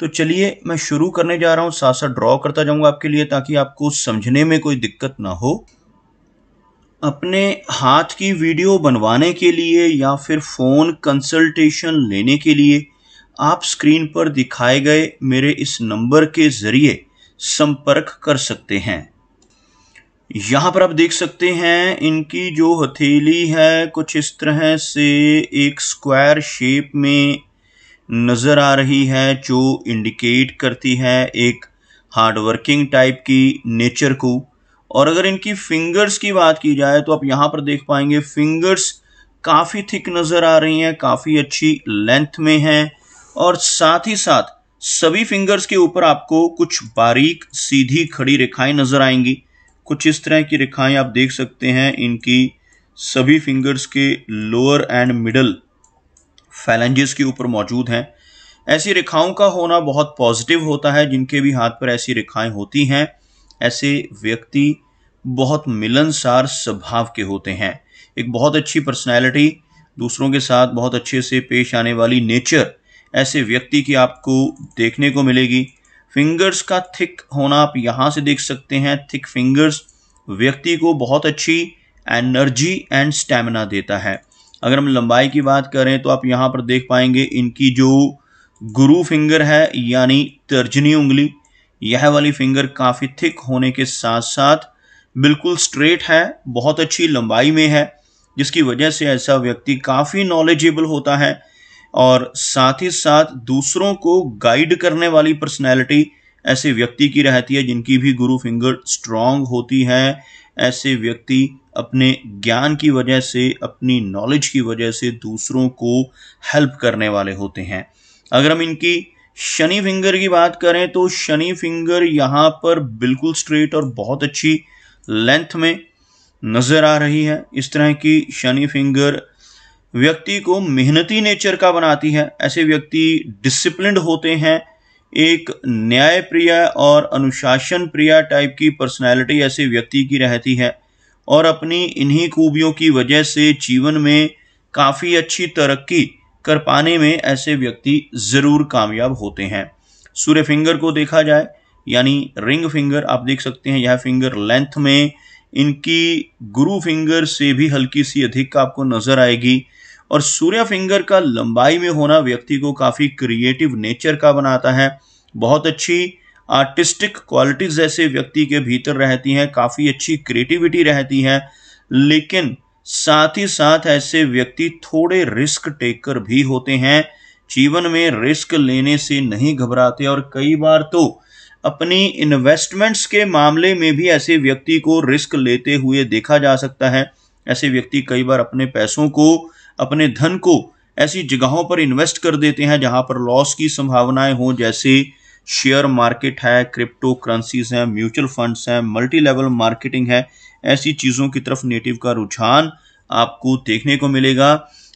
तो चलिए मैं शुरू करने जा रहा हूँ साथ साथ ड्रॉ करता जाऊँगा आपके लिए ताकि आपको समझने में कोई दिक्कत ना हो अपने हाथ की वीडियो बनवाने के लिए या फिर फ़ोन कंसल्टेशन लेने के लिए आप स्क्रीन पर दिखाए गए मेरे इस नंबर के ज़रिए संपर्क कर सकते हैं यहाँ पर आप देख सकते हैं इनकी जो हथेली है कुछ इस तरह से एक स्क्वायर शेप में नजर आ रही है जो इंडिकेट करती है एक हार्ड वर्किंग टाइप की नेचर को और अगर इनकी फिंगर्स की बात की जाए तो आप यहाँ पर देख पाएंगे फिंगर्स काफ़ी थिक नज़र आ रही हैं काफ़ी अच्छी लेंथ में हैं और साथ ही साथ सभी फिंगर्स के ऊपर आपको कुछ बारीक सीधी खड़ी रेखाएं नज़र आएंगी कुछ इस तरह की रेखाएं आप देख सकते हैं इनकी सभी फिंगर्स के लोअर एंड मिडल फैलेंजेस के ऊपर मौजूद हैं ऐसी रेखाओं का होना बहुत पॉजिटिव होता है जिनके भी हाथ पर ऐसी रेखाएं होती हैं ऐसे व्यक्ति बहुत मिलनसार स्वभाव के होते हैं एक बहुत अच्छी पर्सनैलिटी दूसरों के साथ बहुत अच्छे से पेश आने वाली नेचर ऐसे व्यक्ति की आपको देखने को मिलेगी फिंगर्स का थिक होना आप यहाँ से देख सकते हैं थिक फिंगर्स व्यक्ति को बहुत अच्छी एनर्जी एंड स्टेमिना देता है अगर हम लंबाई की बात करें तो आप यहाँ पर देख पाएंगे इनकी जो गुरु फिंगर है यानी तर्जनी उंगली यह वाली फिंगर काफ़ी थिक होने के साथ साथ बिल्कुल स्ट्रेट है बहुत अच्छी लंबाई में है जिसकी वजह से ऐसा व्यक्ति काफ़ी नॉलेजेबल होता है और साथ ही साथ दूसरों को गाइड करने वाली पर्सनैलिटी ऐसे व्यक्ति की रहती है जिनकी भी गुरु फिंगर स्ट्रांग होती है ऐसे व्यक्ति अपने ज्ञान की वजह से अपनी नॉलेज की वजह से दूसरों को हेल्प करने वाले होते हैं अगर हम इनकी शनि फिंगर की बात करें तो शनि फिंगर यहाँ पर बिल्कुल स्ट्रेट और बहुत अच्छी लेंथ में नज़र आ रही है इस तरह की शनि फिंगर व्यक्ति को मेहनती नेचर का बनाती है ऐसे व्यक्ति डिसिप्लिन होते हैं एक न्याय प्रिय और अनुशासन प्रिय टाइप की पर्सनालिटी ऐसे व्यक्ति की रहती है और अपनी इन्हीं खूबियों की वजह से जीवन में काफ़ी अच्छी तरक्की कर पाने में ऐसे व्यक्ति ज़रूर कामयाब होते हैं सूर्य फिंगर को देखा जाए यानी रिंग फिंगर आप देख सकते हैं यह फिंगर लेंथ में इनकी गुरु फिंगर से भी हल्की सी अधिक आपको नज़र आएगी और सूर्य फिंगर का लंबाई में होना व्यक्ति को काफ़ी क्रिएटिव नेचर का बनाता है बहुत अच्छी आर्टिस्टिक क्वालिटीज जैसे व्यक्ति के भीतर रहती हैं काफ़ी अच्छी क्रिएटिविटी रहती है लेकिन साथ ही साथ ऐसे व्यक्ति थोड़े रिस्क टेकर भी होते हैं जीवन में रिस्क लेने से नहीं घबराते और कई बार तो अपनी इन्वेस्टमेंट्स के मामले में भी ऐसे व्यक्ति को रिस्क लेते हुए देखा जा सकता है ऐसे व्यक्ति कई बार अपने पैसों को अपने धन को ऐसी जगहों पर इन्वेस्ट कर देते हैं जहां पर लॉस की संभावनाएं हों जैसे शेयर मार्केट है क्रिप्टो करेंसीज हैं म्यूचुअल फंड्स हैं मल्टी लेवल मार्केटिंग है ऐसी चीज़ों की तरफ नेटिव का रुझान आपको देखने को मिलेगा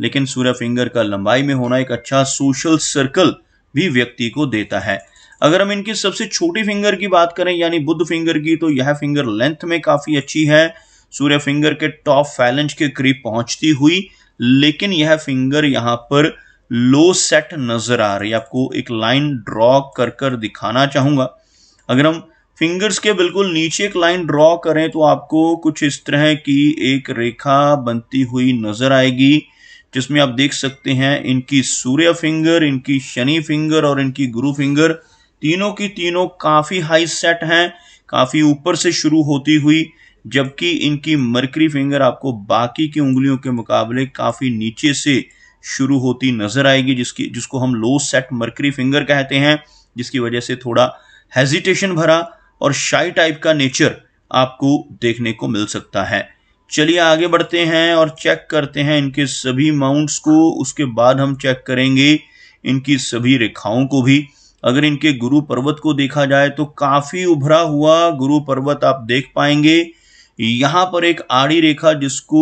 लेकिन सूर्य फिंगर का लंबाई में होना एक अच्छा सोशल सर्कल भी व्यक्ति को देता है अगर हम इनकी सबसे छोटी फिंगर की बात करें यानी बुद्ध फिंगर की तो यह फिंगर लेंथ में काफ़ी अच्छी है सूर्य फिंगर के टॉप फैलेंज के करीब पहुंचती हुई लेकिन यह फिंगर यहां पर लो सेट नजर आ रही है आपको एक लाइन ड्रॉ कर कर दिखाना चाहूंगा अगर हम फिंगर्स के बिल्कुल नीचे एक लाइन ड्रॉ करें तो आपको कुछ इस तरह की एक रेखा बनती हुई नजर आएगी जिसमें आप देख सकते हैं इनकी सूर्य फिंगर इनकी शनि फिंगर और इनकी गुरु फिंगर तीनों की तीनों काफी हाई सेट हैं काफी ऊपर से शुरू होती हुई जबकि इनकी मरकरी फिंगर आपको बाकी की उंगलियों के मुकाबले काफ़ी नीचे से शुरू होती नजर आएगी जिसकी जिसको हम लो सेट मरकरी फिंगर कहते हैं जिसकी वजह से थोड़ा हेजिटेशन भरा और शाई टाइप का नेचर आपको देखने को मिल सकता है चलिए आगे बढ़ते हैं और चेक करते हैं इनके सभी माउंट्स को उसके बाद हम चेक करेंगे इनकी सभी रेखाओं को भी अगर इनके गुरु पर्वत को देखा जाए तो काफ़ी उभरा हुआ गुरु पर्वत आप देख पाएंगे यहां पर एक आड़ी रेखा जिसको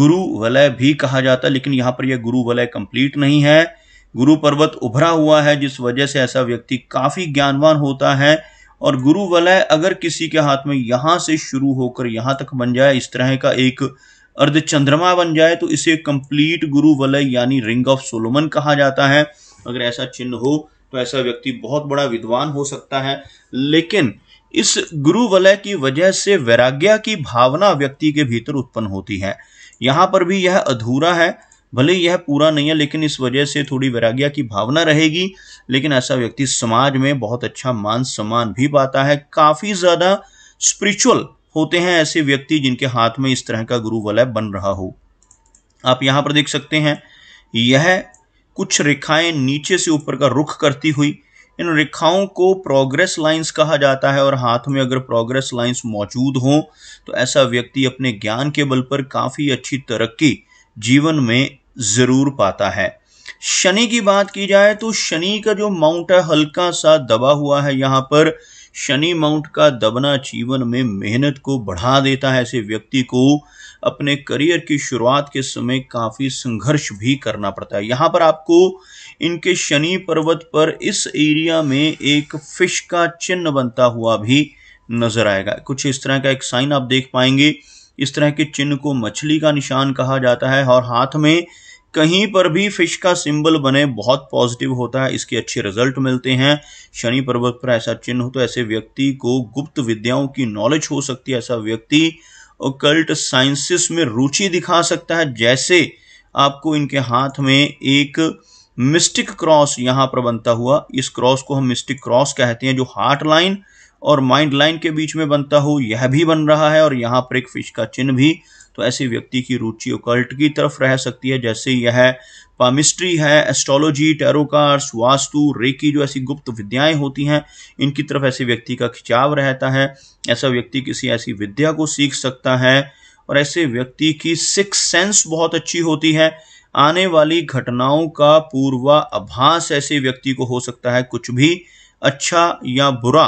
गुरु वलय भी कहा जाता है लेकिन यहां पर यह गुरु वलय कंप्लीट नहीं है गुरु पर्वत उभरा हुआ है जिस वजह से ऐसा व्यक्ति काफी ज्ञानवान होता है और गुरु वलय अगर किसी के हाथ में यहां से शुरू होकर यहां तक बन जाए इस तरह का एक अर्ध चंद्रमा बन जाए तो इसे कंप्लीट गुरु वलय यानी रिंग ऑफ सोलोमन कहा जाता है अगर ऐसा चिन्ह हो तो ऐसा व्यक्ति बहुत बड़ा विद्वान हो सकता है लेकिन इस गुरु वलय की वजह से वैराग्य की भावना व्यक्ति के भीतर उत्पन्न होती है यहाँ पर भी यह अधूरा है भले यह पूरा नहीं है लेकिन इस वजह से थोड़ी वैराग्य की भावना रहेगी लेकिन ऐसा व्यक्ति समाज में बहुत अच्छा मान सम्मान भी पाता है काफ़ी ज़्यादा स्पिरिचुअल होते हैं ऐसे व्यक्ति जिनके हाथ में इस तरह का गुरु वलय बन रहा हो आप यहाँ पर देख सकते हैं यह कुछ रेखाएं नीचे से ऊपर का रुख करती हुई इन रेखाओं को प्रोग्रेस लाइंस कहा जाता है और हाथ में अगर प्रोग्रेस लाइंस मौजूद हों तो ऐसा व्यक्ति अपने ज्ञान के बल पर काफ़ी अच्छी तरक्की जीवन में ज़रूर पाता है शनि की बात की जाए तो शनि का जो माउंट है हल्का सा दबा हुआ है यहाँ पर शनि माउंट का दबना जीवन में मेहनत को बढ़ा देता है ऐसे व्यक्ति को अपने करियर की शुरुआत के समय काफ़ी संघर्ष भी करना पड़ता है यहाँ पर आपको इनके शनि पर्वत पर इस एरिया में एक फिश का चिन्ह बनता हुआ भी नजर आएगा कुछ इस तरह का एक साइन आप देख पाएंगे इस तरह के चिन्ह को मछली का निशान कहा जाता है और हाथ में कहीं पर भी फिश का सिंबल बने बहुत पॉजिटिव होता है इसके अच्छे रिजल्ट मिलते हैं शनि पर्वत पर ऐसा चिन्ह हो तो ऐसे व्यक्ति को गुप्त विद्याओं की नॉलेज हो सकती है ऐसा व्यक्ति ओकल्ट साइंसेस में रुचि दिखा सकता है जैसे आपको इनके हाथ में एक मिस्टिक क्रॉस यहाँ पर बनता हुआ इस क्रॉस को हम मिस्टिक क्रॉस कहते हैं जो हार्ट लाइन और माइंड लाइन के बीच में बनता हो यह भी बन रहा है और यहाँ पर एक फिश का चिन्ह भी तो ऐसे व्यक्ति की रुचि ओकल्ट की तरफ रह सकती है जैसे यह पामिस्ट्री है astrology tarot cards vastu reiki जो ऐसी गुप्त विद्याएं होती हैं इनकी तरफ ऐसे व्यक्ति का खिंचाव रहता है ऐसा व्यक्ति किसी ऐसी विद्या को सीख सकता है और ऐसे व्यक्ति की सिक्स सेंस बहुत अच्छी होती है आने वाली घटनाओं का पूर्वा अभास ऐसे व्यक्ति को हो सकता है कुछ भी अच्छा या बुरा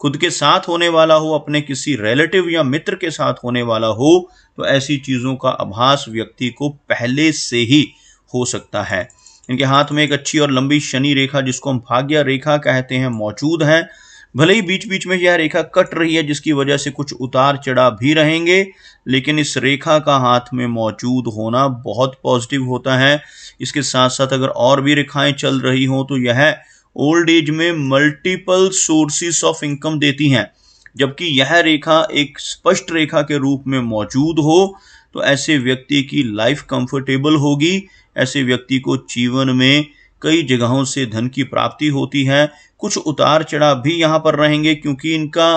खुद के साथ होने वाला हो अपने किसी रिलेटिव या मित्र के साथ होने वाला हो तो ऐसी चीज़ों का आभास व्यक्ति को पहले से ही हो सकता है इनके हाथ में एक अच्छी और लंबी शनि रेखा जिसको हम भाग्य रेखा कहते हैं मौजूद है भले ही बीच बीच में यह रेखा कट रही है जिसकी वजह से कुछ उतार चढ़ाव भी रहेंगे लेकिन इस रेखा का हाथ में मौजूद होना बहुत पॉजिटिव होता है इसके साथ साथ अगर और भी रेखाएं चल रही हों तो यह ओल्ड एज में मल्टीपल सोर्सेस ऑफ इनकम देती हैं जबकि यह रेखा एक स्पष्ट रेखा के रूप में मौजूद हो तो ऐसे व्यक्ति की लाइफ कंफर्टेबल होगी ऐसे व्यक्ति को जीवन में कई जगहों से धन की प्राप्ति होती है कुछ उतार चढ़ाव भी यहाँ पर रहेंगे क्योंकि इनका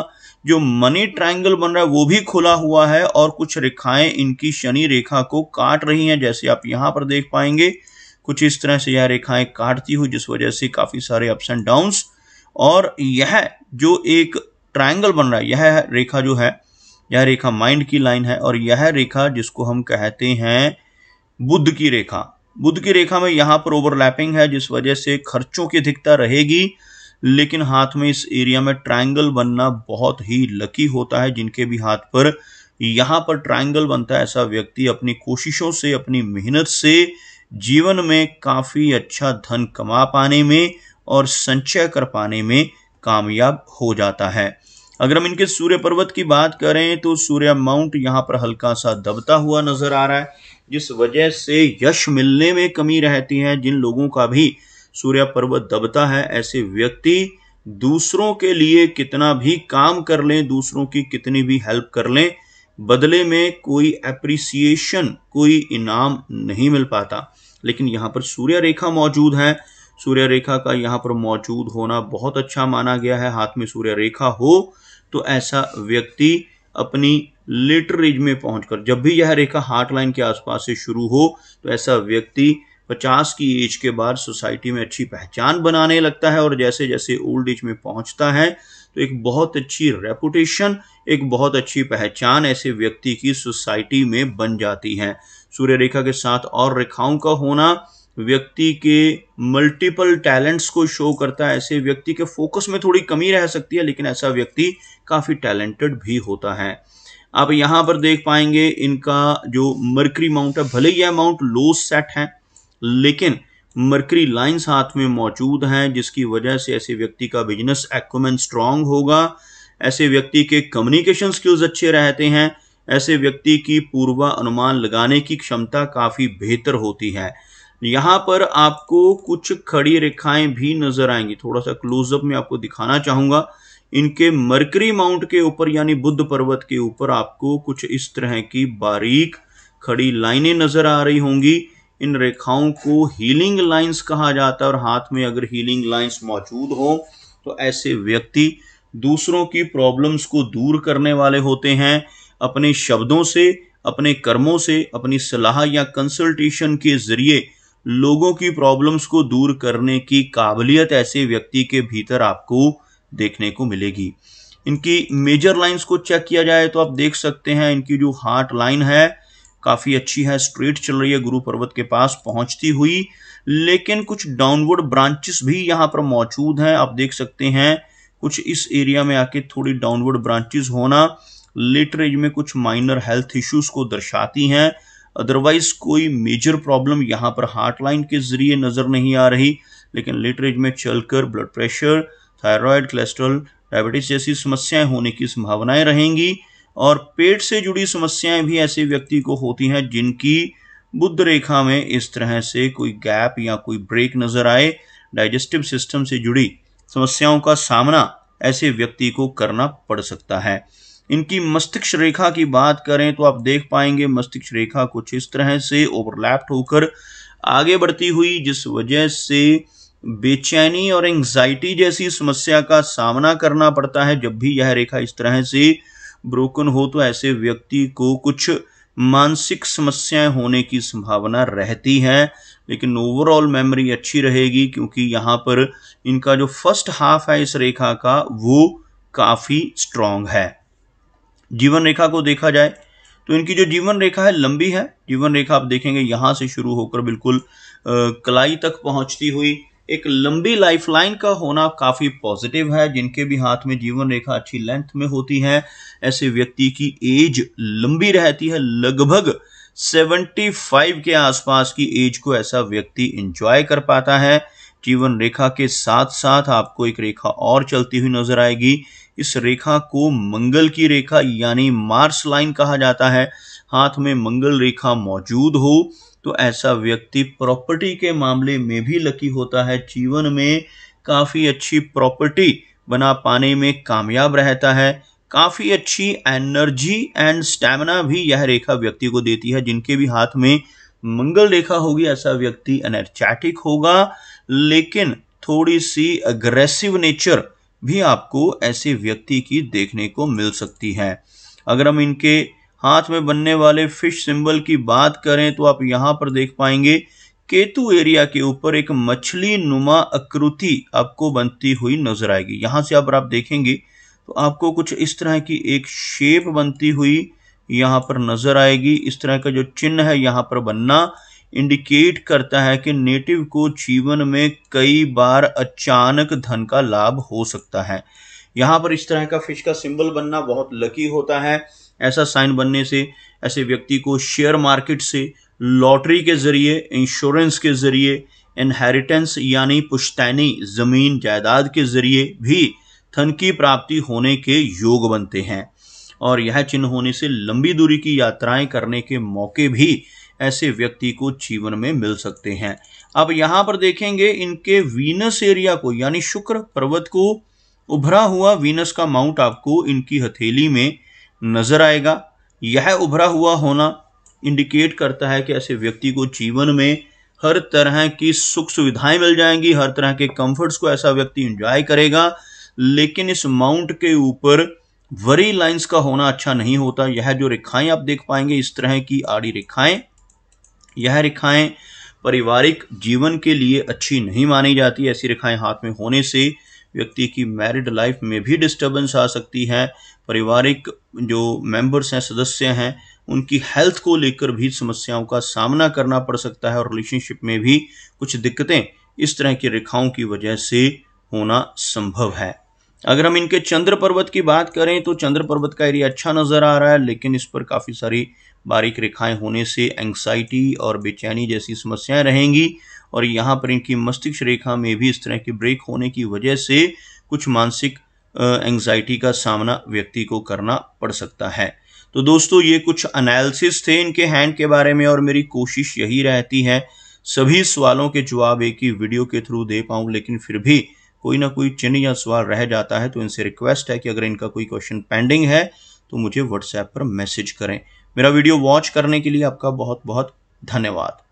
जो मनी ट्रायंगल बन रहा है वो भी खुला हुआ है और कुछ रेखाएं इनकी शनि रेखा को काट रही हैं जैसे आप यहाँ पर देख पाएंगे कुछ इस तरह से यह रेखाएं काटती हुई जिस वजह से काफ़ी सारे अप्स एंड डाउन्स और यह जो एक ट्रायंगल बन रहा है यह रेखा जो है यह रेखा माइंड की लाइन है और यह रेखा जिसको हम कहते हैं बुद्ध की रेखा बुद्ध की रेखा में यहाँ पर ओवरलैपिंग है जिस वजह से खर्चों की अधिकता रहेगी लेकिन हाथ में इस एरिया में ट्रायंगल बनना बहुत ही लकी होता है जिनके भी हाथ पर यहाँ पर ट्रायंगल बनता है ऐसा व्यक्ति अपनी कोशिशों से अपनी मेहनत से जीवन में काफ़ी अच्छा धन कमा पाने में और संचय कर पाने में कामयाब हो जाता है अगर हम इनके सूर्य पर्वत की बात करें तो सूर्य माउंट यहाँ पर हल्का सा दबता हुआ नजर आ रहा है जिस वजह से यश मिलने में कमी रहती है जिन लोगों का भी सूर्य पर्वत दबता है ऐसे व्यक्ति दूसरों के लिए कितना भी काम कर लें दूसरों की कितनी भी हेल्प कर लें बदले में कोई एप्रिसिएशन कोई इनाम नहीं मिल पाता लेकिन यहाँ पर सूर्य रेखा मौजूद है सूर्य रेखा का यहाँ पर मौजूद होना बहुत अच्छा माना गया है हाथ में सूर्य रेखा हो तो ऐसा व्यक्ति अपनी लेटर एज में पहुंचकर जब भी यह रेखा हार्ट लाइन के आसपास से शुरू हो तो ऐसा व्यक्ति 50 की एज के बाद सोसाइटी में अच्छी पहचान बनाने लगता है और जैसे जैसे ओल्ड एज में पहुंचता है तो एक बहुत अच्छी रेपुटेशन एक बहुत अच्छी पहचान ऐसे व्यक्ति की सोसाइटी में बन जाती है सूर्य रेखा के साथ और रेखाओं का होना व्यक्ति के मल्टीपल टैलेंट्स को शो करता है ऐसे व्यक्ति के फोकस में थोड़ी कमी रह सकती है लेकिन ऐसा व्यक्ति काफ़ी टैलेंटेड भी होता है आप यहाँ पर देख पाएंगे इनका जो मर्करी माउंट है भले ही यह माउंट लो सेट है लेकिन मर्करी लाइन साथ में मौजूद हैं जिसकी वजह से ऐसे व्यक्ति का बिजनेस एक्मेंट स्ट्रांग होगा ऐसे व्यक्ति के कम्युनिकेशन स्किल्स अच्छे रहते हैं ऐसे व्यक्ति की पूर्वा अनुमान लगाने की क्षमता काफ़ी बेहतर होती है यहाँ पर आपको कुछ खड़ी रेखाएं भी नजर आएंगी थोड़ा सा क्लोजअप में आपको दिखाना चाहूँगा इनके मरकरी माउंट के ऊपर यानी बुद्ध पर्वत के ऊपर आपको कुछ इस तरह की बारीक खड़ी लाइनें नजर आ रही होंगी इन रेखाओं को हीलिंग लाइंस कहा जाता है और हाथ में अगर हीलिंग लाइंस मौजूद हो तो ऐसे व्यक्ति दूसरों की प्रॉब्लम्स को दूर करने वाले होते हैं अपने शब्दों से अपने कर्मों से अपनी सलाह या कंसल्टेशन के जरिए लोगों की प्रॉब्लम्स को दूर करने की काबिलियत ऐसे व्यक्ति के भीतर आपको देखने को मिलेगी इनकी मेजर लाइंस को चेक किया जाए तो आप देख सकते हैं इनकी जो हार्ट लाइन है काफ़ी अच्छी है स्ट्रेट चल रही है गुरु पर्वत के पास पहुंचती हुई लेकिन कुछ डाउनवर्ड ब्रांचेस भी यहाँ पर मौजूद हैं आप देख सकते हैं कुछ इस एरिया में आके थोड़ी डाउनवर्ड ब्रांचेस होना लेटर एज में कुछ माइनर हेल्थ इश्यूज को दर्शाती हैं अदरवाइज कोई मेजर प्रॉब्लम यहाँ पर हार्ट लाइन के जरिए नज़र नहीं आ रही लेकिन लेटर एज में चलकर blood pressure thyroid cholesterol diabetes जैसी समस्याएं होने की संभावनाएं रहेंगी और पेट से जुड़ी समस्याएं भी ऐसे व्यक्ति को होती हैं जिनकी बुद्ध रेखा में इस तरह से कोई गैप या कोई ब्रेक नजर आए डाइजेस्टिव सिस्टम से जुड़ी समस्याओं का सामना ऐसे व्यक्ति को करना पड़ सकता है इनकी मस्तिष्क रेखा की बात करें तो आप देख पाएंगे मस्तिष्क रेखा कुछ इस तरह से ओवरलैप्ड होकर आगे बढ़ती हुई जिस वजह से बेचैनी और एंग्जाइटी जैसी समस्या का सामना करना पड़ता है जब भी यह रेखा इस तरह से ब्रोकन हो तो ऐसे व्यक्ति को कुछ मानसिक समस्याएं होने की संभावना रहती है लेकिन ओवरऑल मेमोरी अच्छी रहेगी क्योंकि यहाँ पर इनका जो फर्स्ट हाफ है इस रेखा का वो काफ़ी स्ट्रांग है जीवन रेखा को देखा जाए तो इनकी जो जीवन रेखा है लंबी है जीवन रेखा आप देखेंगे यहाँ से शुरू होकर बिल्कुल कलाई तक पहुँचती हुई एक लंबी लाइफलाइन का होना काफ़ी पॉजिटिव है जिनके भी हाथ में जीवन रेखा अच्छी लेंथ में होती है ऐसे व्यक्ति की एज लंबी रहती है लगभग 75 के आसपास की एज को ऐसा व्यक्ति इंजॉय कर पाता है जीवन रेखा के साथ साथ आपको एक रेखा और चलती हुई नजर आएगी इस रेखा को मंगल की रेखा यानी मार्स लाइन कहा जाता है हाथ में मंगल रेखा मौजूद हो तो ऐसा व्यक्ति प्रॉपर्टी के मामले में भी लकी होता है जीवन में काफ़ी अच्छी प्रॉपर्टी बना पाने में कामयाब रहता है काफ़ी अच्छी एनर्जी एंड स्टैमिना भी यह रेखा व्यक्ति को देती है जिनके भी हाथ में मंगल रेखा होगी ऐसा व्यक्ति एनर्जेटिक होगा लेकिन थोड़ी सी अग्रेसिव नेचर भी आपको ऐसे व्यक्ति की देखने को मिल सकती है अगर हम इनके हाथ में बनने वाले फिश सिंबल की बात करें तो आप यहां पर देख पाएंगे केतु एरिया के ऊपर एक मछली नुमा आकृति आपको बनती हुई नजर आएगी यहां से अगर आप देखेंगे तो आपको कुछ इस तरह की एक शेप बनती हुई यहाँ पर नजर आएगी इस तरह का जो चिन्ह है यहाँ पर बनना इंडिकेट करता है कि नेटिव को जीवन में कई बार अचानक धन का लाभ हो सकता है यहाँ पर इस तरह का फिश का सिंबल बनना बहुत लकी होता है ऐसा साइन बनने से ऐसे व्यक्ति को शेयर मार्केट से लॉटरी के ज़रिए इंश्योरेंस के ज़रिए इनहेरिटेंस यानी पुश्तैनी ज़मीन जायदाद के ज़रिए भी धन की प्राप्ति होने के योग बनते हैं और यह चिन्ह होने से लंबी दूरी की यात्राएं करने के मौके भी ऐसे व्यक्ति को जीवन में मिल सकते हैं अब यहाँ पर देखेंगे इनके वीनस एरिया को यानी शुक्र पर्वत को उभरा हुआ वीनस का माउंट आपको इनकी हथेली में नजर आएगा यह उभरा हुआ होना इंडिकेट करता है कि ऐसे व्यक्ति को जीवन में हर तरह की सुख सुविधाएं मिल जाएंगी हर तरह के कंफर्ट्स को ऐसा व्यक्ति एंजॉय करेगा लेकिन इस माउंट के ऊपर वरी लाइंस का होना अच्छा नहीं होता यह जो रेखाएं आप देख पाएंगे इस तरह की आड़ी रेखाएं यह रेखाएं पारिवारिक जीवन के लिए अच्छी नहीं मानी जाती ऐसी रेखाएं हाथ में होने से व्यक्ति की मैरिड लाइफ में भी डिस्टर्बेंस आ सकती है पारिवारिक जो मेंबर्स हैं सदस्य हैं उनकी हेल्थ को लेकर भी समस्याओं का सामना करना पड़ सकता है और रिलेशनशिप में भी कुछ दिक्कतें इस तरह की रेखाओं की वजह से होना संभव है अगर हम इनके चंद्र पर्वत की बात करें तो चंद्र पर्वत का एरिया अच्छा नज़र आ रहा है लेकिन इस पर काफ़ी सारी बारीक रेखाएं होने से एंग्जाइटी और बेचैनी जैसी समस्याएं रहेंगी और यहाँ पर इनकी मस्तिष्क रेखा में भी इस तरह के ब्रेक होने की वजह से कुछ मानसिक एंग्जाइटी का सामना व्यक्ति को करना पड़ सकता है तो दोस्तों ये कुछ एनालिसिस थे इनके हैंड के बारे में और मेरी कोशिश यही रहती है सभी सवालों के जवाब एक ही वीडियो के थ्रू दे पाऊँ लेकिन फिर भी कोई ना कोई चिन्ह या सवाल रह जाता है तो इनसे रिक्वेस्ट है कि अगर इनका कोई क्वेश्चन पेंडिंग है तो मुझे व्हाट्सएप पर मैसेज करें मेरा वीडियो वॉच करने के लिए आपका बहुत बहुत धन्यवाद